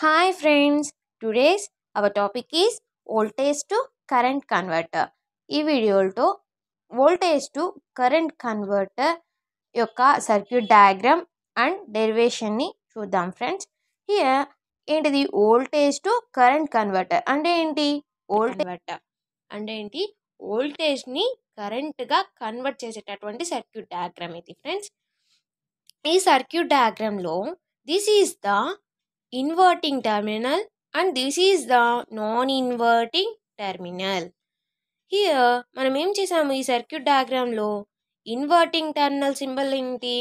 Hi friends today's our topic is voltage to current converter ఈ వీడియోలో voltage to current converter యొక్క circuit diagram and డెరివేషన్ని చూద్దాం friends here ఏంటిది voltage to current converter అంటే ఏంటి కన్వర్టర్ అంటే ఏంటి వోల్టేజ్ని కరెంట్గా కన్వర్ట్ చేసేటటువంటి సర్క్యూట్ డయాగ్రామ్ ఇది ఫ్రెండ్స్ ఈ సర్క్యూట్ డయాగ్రామ్లో this is the inverting terminal and this is the non inverting terminal. Here మనం ఏం చేసాము ఈ సర్క్యూట్ డయాగ్రామ్లో ఇన్వర్టింగ్ టర్మినల్ సింబల్ ఏంటి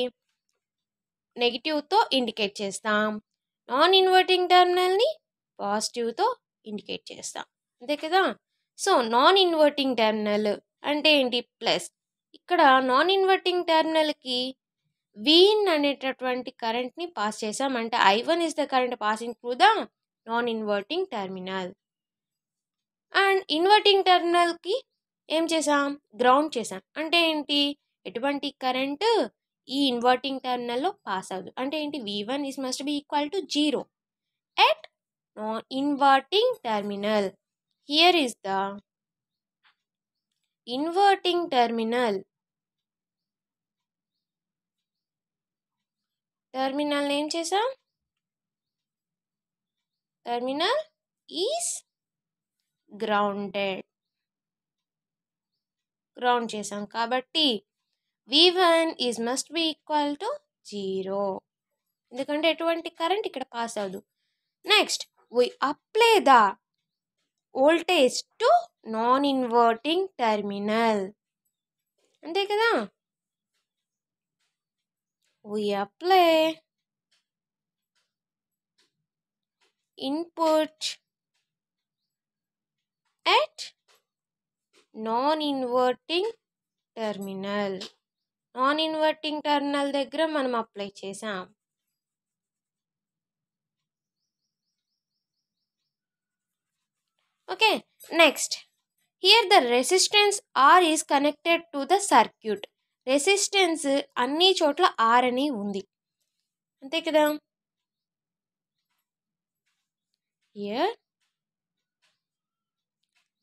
నెగిటివ్తో ఇండికేట్ చేస్తాం నాన్ ఇన్వర్టింగ్ టర్మినల్ని పాజిటివ్తో ఇండికేట్ చేస్తాం అంతే కదా సో నాన్ ఇన్వర్టింగ్ టర్మినల్ అంటే ఏంటి ప్లస్ ఇక్కడ నాన్ ఇన్వర్టింగ్ టర్మినల్కి వీన్ అనేటటువంటి కరెంట్ని పాస్ చేసాం అంటే I one is the current passing through the non inverting terminal and inverting టెర్మినల్కి ఏం చేసాం గ్రౌండ్ చేసాం అంటే ఏంటి ఎటువంటి కరెంటు ఈ ఇన్వర్టింగ్ టెర్మినల్లో పాస్ అవ్వదు అంటే ఏంటి V one is must be equal to zero at non inverting terminal here is the inverting terminal terminal ఏం చేసాం టర్మినల్ ఈస్ గ్రౌండెడ్ గ్రౌండ్ చేసాం కాబట్టి V one is must be equal to zero ఎందుకంటే ఎటువంటి current ఇక్కడ pass అవ్వదు next we apply the voltage to non inverting terminal అంతే కదా We are play. Input at non-inverting terminal. Non inverting terminal దగ్గర మనం అప్లై చేసాం okay next here the resistance R is connected to the circuit resistance అన్ని చోట్ల are అని ఉంది అంతే కదా here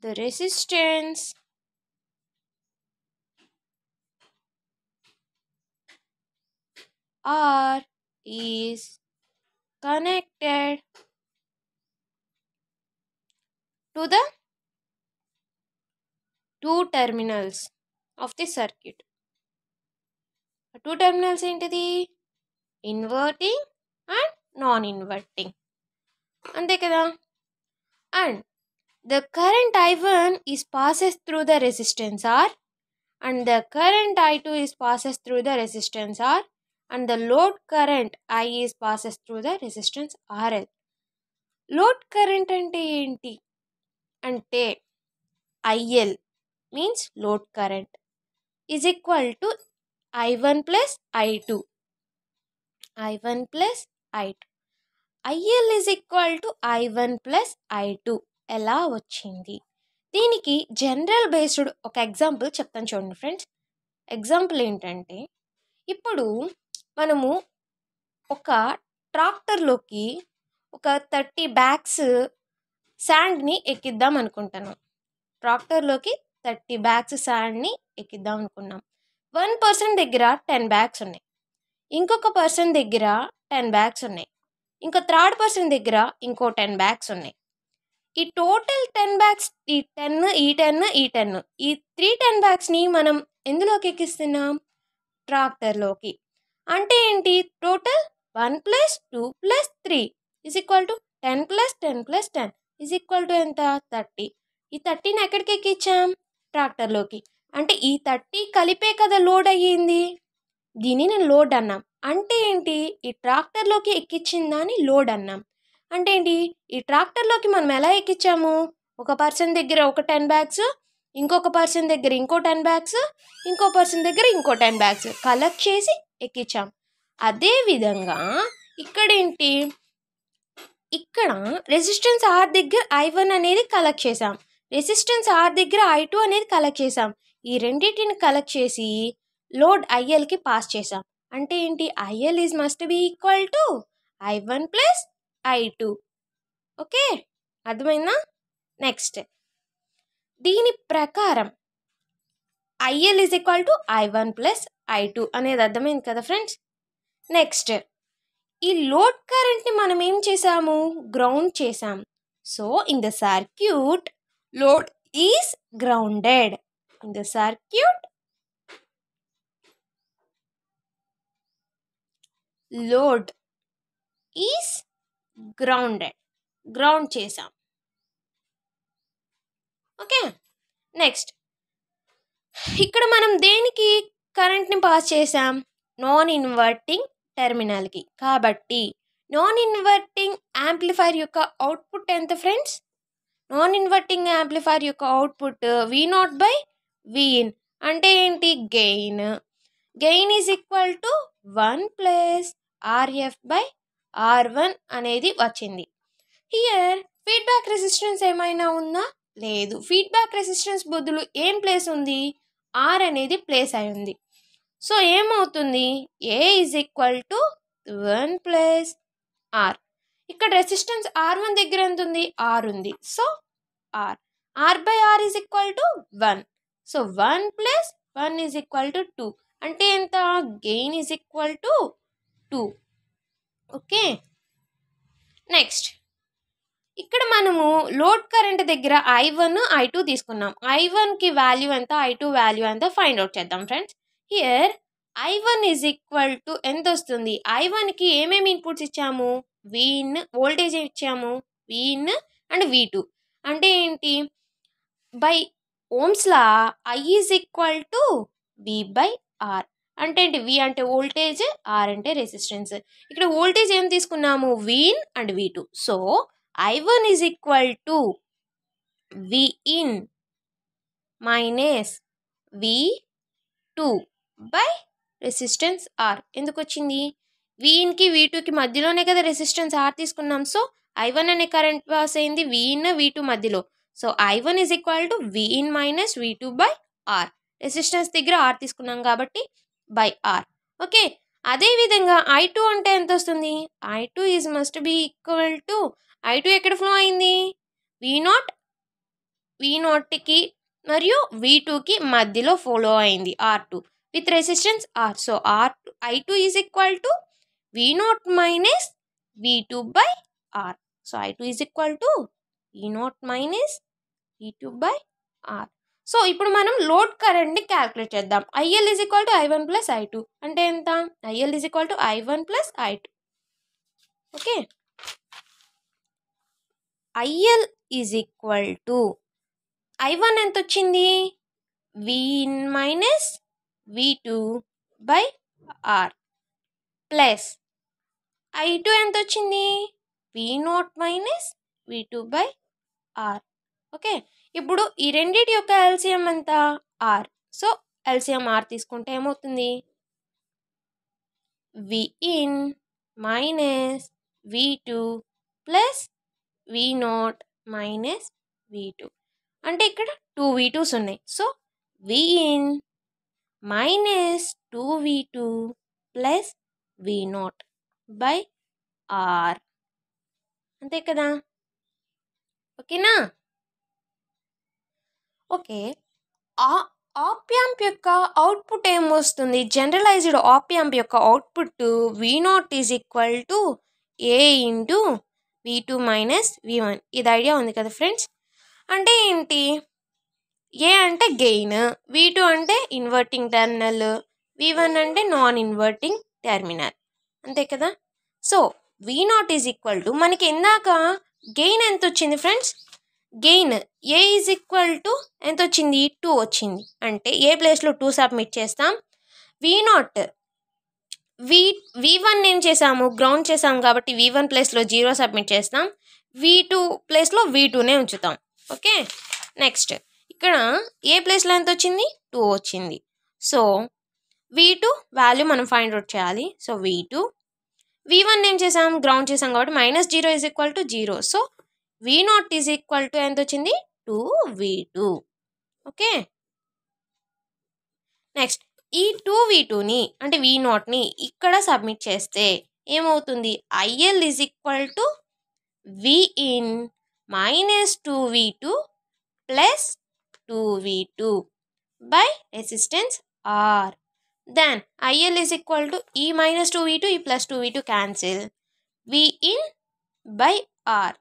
the resistance R is connected to the two terminals of the circuit. two terminals into the inverting and non-inverting. And the And the current I1 is passes through the resistance R and the current I2 is passes through the resistance R and the load current I is passes through the resistance RL. Load current and ANT and IL means load current is equal to I one plus I two I one plus I two IL is equal to I one plus I two ఎలా వచ్చింది దీనికి general based ఒక example చెప్తాను చూడండి friends example ఏంటంటే ఇప్పుడు మనము ఒక ట్రాక్టర్లోకి ఒక థర్టీ బ్యాగ్స్ శాండ్ని ఎక్కిద్దాం అనుకుంటున్నాం ట్రాక్టర్లోకి థర్టీ బ్యాగ్స్ శాండ్ని ఎక్కిద్దాం అనుకున్నాం వన్ పర్సన్ దగ్గర టెన్ బ్యాగ్స్ ఉన్నాయి ఇంకొక పర్సన్ దగ్గర టెన్ బ్యాగ్స్ ఉన్నాయి ఇంకా థర్డ్ పర్సన్ దగ్గర ఇంకో టెన్ బ్యాగ్స్ ఉన్నాయి ఈ టోటల్ టెన్ బ్యాగ్స్ ఈ టెన్ ఈ టెన్ ఈ టెన్ ఈ త్రీ టెన్ బ్యాగ్స్ని మనం ఎందులోకి ఎక్కిస్తున్నాం ట్రాక్టర్లోకి అంటే ఏంటి total one plus two plus three is equal to ten plus ten plus ten is equal to ఎంత థర్టీ ఈ థర్టీని ఎక్కడికి ఎక్కించాం ట్రాక్టర్లోకి అంటే ఈ థర్టీ కలిపే కదా లోడ్ అయ్యింది దీనిని లోడ్ అన్నాం అంటే ఏంటి ఈ ట్రాక్టర్లోకి ఎక్కించిందా అని లోడ్ అన్నాం అంటే ఏంటి ఈ ట్రాక్టర్లోకి మనం ఎలా ఎక్కించాము ఒక పర్సన్ దగ్గర ఒక టెన్ బ్యాగ్స్ ఇంకొక పర్సన్ దగ్గర ఇంకో టెన్ బ్యాగ్స్ ఇంకో పర్సన్ దగ్గర ఇంకో టెన్ బ్యాగ్స్ కలెక్ట్ చేసి ఎక్కించాం అదేవిధంగా ఇక్కడేంటి ఇక్కడ రెసిస్టెన్స్ ఆర్ దగ్గర ఐ వన్ అనేది కలెక్ట్ చేసాం రెసిస్టెన్స్ ఆర్ దగ్గర ఐ టూ అనేది కలెక్ట్ చేసాం ఈ రెండింటిని కలెక్ట్ చేసి లోడ్ ఐఎల్కి పాస్ చేసాం అంటే ఏంటి IL is must be equal to I one plus I two okay అర్థమైందా నెక్స్ట్ దీని ప్రకారం IL is equal to I one plus I two అనేది అర్థమైంది కదా ఫ్రెండ్స్ నెక్స్ట్ ఈ లోడ్ కరెంట్ని మనం ఏం చేసాము గ్రౌండ్ చేసాం so in the circuit load is grounded in the circuit. Load is grounded. Ground చేసాం ఓకే నెక్స్ట్ ఇక్కడ మనం దేనికి కరెంట్ని పాస్ చేసాం నాన్ ఇన్వర్టింగ్ టెర్మినల్కి కాబట్టి నాన్ ఇన్వర్టింగ్ యాంప్లిఫైర్ యొక్క అవుట్పుట్ ఎంత ఫ్రెండ్స్ నాన్ ఇన్వర్టింగ్ యాంప్లిఫైర్ యొక్క output V naught by V in అంటే ఏంటి gain gain is equal to one plus RF by R one అనేది వచ్చింది హియర్ ఫీడ్బ్యాక్ రెసిస్టెన్స్ ఏమైనా ఉందా లేదు ఫీడ్బ్యాక్ రెసిస్టెన్స్ బదులు ఏం ప్లేస్ ఉంది ఆర్ అనేది ప్లేస్ అయి ఉంది సో ఏమవుతుంది A is equal to one plus R ఇక్కడ రెసిస్టెన్స్ ఆర్ వన్ దగ్గర ఎంత ఉంది ఆర్ ఉంది so R R by R is equal to one so one plus one is equal to two అంటే ఎంత gain is equal to two okay next ఇక్కడ మనము load current దగ్గర ఐ వన్ ఐ టూ తీసుకున్నాం I వన్కి value ఎంత I two value ఎంత find out చేద్దాం friends here I one is equal to ఎంత వస్తుంది ఐ వన్కి ఏమేమి ఇన్పుట్స్ ఇచ్చాము వీన్ వోల్టేజ్ ఇచ్చాము వీన్ అండ్ వీ టూ అంటే ఏంటి by Ohm's law I is equal to V by R అంటే ఏంటి వి అంటే వోల్టేజ్ ఆర్ అంటే రెసిస్టెన్స్ ఇక్కడ వోల్టేజ్ ఏం తీసుకున్నాము V in and V two so I one is equal to V in minus V two by resistance R ఎందుకు వచ్చింది V ఇన్కి వి టూకి మధ్యలోనే కదా రెసిస్టెన్స్ ఆర్ తీసుకున్నాం సో ఐ వన్ అనే కరెంట్ పాస్ అయింది విఇన్ వి టూ మధ్యలో so I one is equal to V in minus V two by R resistance దగ్గర ఆర్ తీసుకున్నాం కాబట్టి బై ఆర్ ఓకే అదేవిధంగా ఐ టూ అంటే ఎంత వస్తుంది I two is must be equal to I two ఎక్కడ flow అయింది వి నాట్ వి నాట్కి మరియు వి టూకి మధ్యలో ఫాలో అయింది R two with resistance R so R I two is equal to V naught minus V two by R so I two is equal to E naught minus E two by R so ఇప్పుడు మనం load కరెంట్ని calculate చేద్దాం IL is equal to I one plus I two అంటే ఎంత IL is equal to I one plus I two okay IL is equal to I one ఎంత వచ్చింది V in minus V two by R plus I two ఎంత వచ్చింది V naught minus V two by R okay ఇప్పుడు ఈ రెండింటి యొక్క LCM ఎంత are so LCM R తీసుకుంటే ఏమవుతుంది V in minus V two plus V naught minus V two అంటే ఇక్కడ టూ వి టూస్ ఉన్నాయి so V in minus two V two plus V naught by R అంతే కదా ఓకేనా ఓకే ఆప్యాంప్ యొక్క అవుట్పుట్ ఏమొస్తుంది జనరలైజ్డ్ ఆప్యాంప్ యొక్క output V naught is equal to A into V two minus V one ఇది idea ఉంది కదా ఫ్రెండ్స్ అంటే ఏంటి ఏ అంటే గెయిన్ వి టూ అంటే ఇన్వర్టింగ్ టెర్మినల్ వి వన్ అంటే నాన్ ఇన్వర్టింగ్ టెర్మినల్ అంతే కదా so V naught is equal to మనకి ఎందాక గెయిన్ ఎంత వచ్చింది friends gain A is equal to ఎంత వచ్చింది టూ వచ్చింది అంటే ఏ ప్లేస్లో టూ సబ్మిట్ చేస్తాం వి నాట్ వి వి వన్ ఏం చేసాము గ్రౌండ్ చేసాము కాబట్టి వి వన్ ప్లేస్లో జీరో సబ్మిట్ చేస్తాం వి టూ ప్లేస్లో వీ టూనే ఉంచుతాం ఓకే నెక్స్ట్ ఇక్కడ ఏ ప్లేస్లో ఎంత వచ్చింది టూ వచ్చింది సో వి టూ వాల్యూ మనం ఫైండ్ అవుట్ చేయాలి so V two V one ఏం చేసాం గ్రౌండ్ చేసాం కాబట్టి minus zero is equal to zero so V naught is equal to ఎంత వచ్చింది two V two okay next ఈ టూ వి టూని అంటే వి నాట్ని ఇక్కడ సబ్మిట్ చేస్తే ఏమవుతుంది IL is equal to V in minus two V two plus two V two by resistance R then IL equal to E minus two E two E plus two 2V2 two cancel V in by R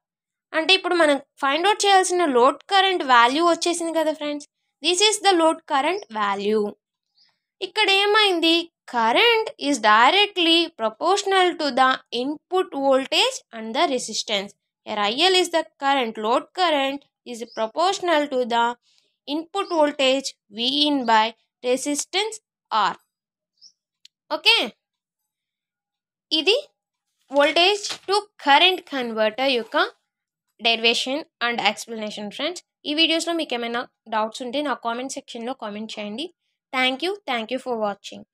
అంటే ఇప్పుడు మనం find out చేయాల్సిన load current value వచ్చేసింది కదా friends this is the load current value ఇక్కడ ఏమైంది current is directly proportional to the input voltage and the resistance R IL is the current load current is proportional to the input voltage V in by resistance R okay ఇది voltage to current converter యొక్క derivation and explanation friends ఈ వీడియోస్లో మీకు ఏమైనా doubts ఉంటే నా comment సెక్షన్లో comment చేయండి thank you thank you for watching